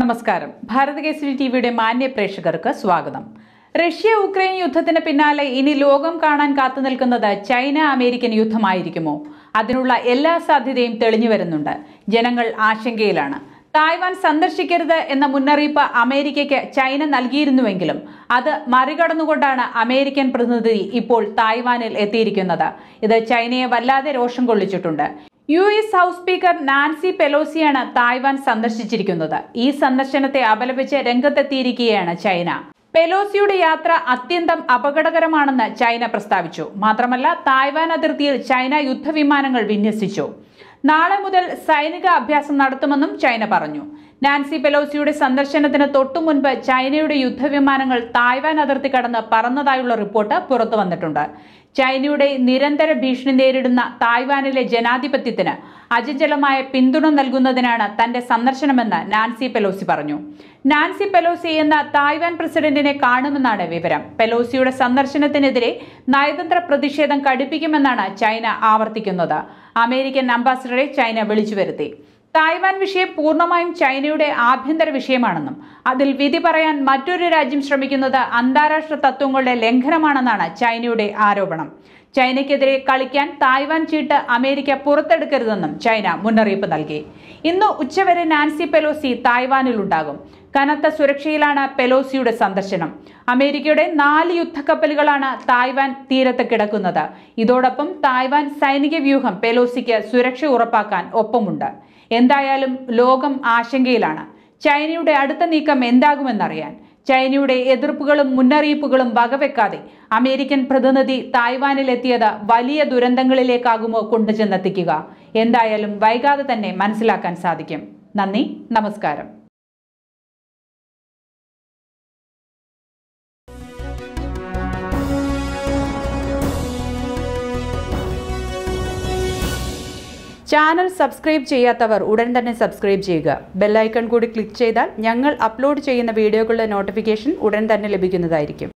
നമസ്കാരം ഭാരത കേസരി വിയുടെ മാന്യ പ്രേക്ഷകർക്ക് സ്വാഗതം റഷ്യ ഉക്രൈൻ യുദ്ധത്തിന് പിന്നാലെ ഇനി ലോകം കാണാൻ കാത്തുനിൽക്കുന്നത് ചൈന അമേരിക്കൻ യുദ്ധമായിരിക്കുമോ അതിനുള്ള എല്ലാ സാധ്യതയും തെളിഞ്ഞു വരുന്നുണ്ട് ജനങ്ങൾ ആശങ്കയിലാണ് തായ്വാൻ സന്ദർശിക്കരുത് എന്ന മുന്നറിയിപ്പ് അമേരിക്കയ്ക്ക് ചൈന നൽകിയിരുന്നുവെങ്കിലും അത് മറികടന്നുകൊണ്ടാണ് അമേരിക്കൻ പ്രതിനിധി ഇപ്പോൾ തായ്വാനിൽ എത്തിയിരിക്കുന്നത് ഇത് ചൈനയെ വല്ലാതെ രോഷം കൊള്ളിച്ചിട്ടുണ്ട് U S house speaker Nancy പെലോസിയാണ് തായ്വാൻ സന്ദർശിച്ചിരിക്കുന്നത് ഈ സന്ദർശനത്തെ അപലപിച്ച് രംഗത്തെത്തിയിരിക്കുകയാണ് ചൈന പെലോസിയുടെ യാത്ര അത്യന്തം അപകടകരമാണെന്ന് ചൈന പ്രസ്താവിച്ചു മാത്രമല്ല തായ്വാൻ അതിർത്തിയിൽ ചൈന യുദ്ധവിമാനങ്ങൾ വിന്യസിച്ചു നാളെ മുതൽ സൈനിക അഭ്യാസം നടത്തുമെന്നും ചൈന പറഞ്ഞു നാൻസി പെലോസിയുടെ സന്ദർശനത്തിന് തൊട്ടുമുൻപ് ചൈനയുടെ യുദ്ധവിമാനങ്ങൾ തായ്വാൻ അതിർത്തി കടന്ന് പറന്നതായുള്ള റിപ്പോർട്ട് പുറത്തു വന്നിട്ടുണ്ട് ചൈനയുടെ നിരന്തര ഭീഷണി നേരിടുന്ന തായ്വാനിലെ ജനാധിപത്യത്തിന് അജഞ്ചലമായ പിന്തുണ നൽകുന്നതിനാണ് തന്റെ സന്ദർശനമെന്ന് നാൻസി പെലോസി പറഞ്ഞു നാൻസി പെലോസി എന്ന തായ്വാൻ പ്രസിഡന്റിനെ കാണുമെന്നാണ് വിവരം പെലോസിയുടെ സന്ദർശനത്തിനെതിരെ നയതന്ത്ര പ്രതിഷേധം കടുപ്പിക്കുമെന്നാണ് ചൈന ആവർത്തിക്കുന്നത് അമേരിക്കൻ അംബാസിഡറെ ചൈന വിളിച്ചു വരുത്തി തായ്വാൻ വിഷയം പൂർണ്ണമായും ചൈനയുടെ ആഭ്യന്തര വിഷയമാണെന്നും അതിൽ വിധി പറയാൻ മറ്റൊരു രാജ്യം ശ്രമിക്കുന്നത് അന്താരാഷ്ട്ര തത്വങ്ങളുടെ ലംഘനമാണെന്നാണ് ചൈനയുടെ ആരോപണം ചൈനയ്ക്കെതിരെ കളിക്കാൻ തായ്വാൻ ചീട്ട് അമേരിക്ക പുറത്തെടുക്കരുതെന്നും ചൈന മുന്നറിയിപ്പ് നൽകി ഇന്ന് ഉച്ചവരെ നാൻസി പെലോസി തായ്വാനിലുണ്ടാകും കനത്ത സുരക്ഷയിലാണ് പെലോസിയുടെ സന്ദർശനം അമേരിക്കയുടെ നാല് യുദ്ധക്കപ്പലുകളാണ് തായ്വാൻ തീരത്ത് കിടക്കുന്നത് ഇതോടൊപ്പം തായ്വാൻ സൈനിക വ്യൂഹം പെലോസിക്ക് സുരക്ഷ ഉറപ്പാക്കാൻ ഒപ്പമുണ്ട് എന്തായാലും ലോകം ആശങ്കയിലാണ് ചൈനയുടെ അടുത്ത നീക്കം എന്താകുമെന്നറിയാൻ ചൈനയുടെ എതിർപ്പുകളും മുന്നറിയിപ്പുകളും വകവെക്കാതെ അമേരിക്കൻ പ്രതിനിധി തായ്വാനിലെത്തിയത് വലിയ ദുരന്തങ്ങളിലേക്കാകുമോ കൊണ്ടുചെന്നെത്തിക്കുക എന്തായാലും വൈകാതെ തന്നെ മനസ്സിലാക്കാൻ സാധിക്കും നന്ദി നമസ്കാരം ചാനൽ സബ്സ്ക്രൈബ് ചെയ്യാത്തവർ ഉടൻ തന്നെ സബ്സ്ക്രൈബ് ചെയ്യുക ബെല്ലൈക്കൺ കൂടി ക്ലിക്ക് ചെയ്താൽ ഞങ്ങൾ അപ്ലോഡ് ചെയ്യുന്ന വീഡിയോകളുടെ നോട്ടിഫിക്കേഷൻ ഉടൻ തന്നെ ലഭിക്കുന്നതായിരിക്കും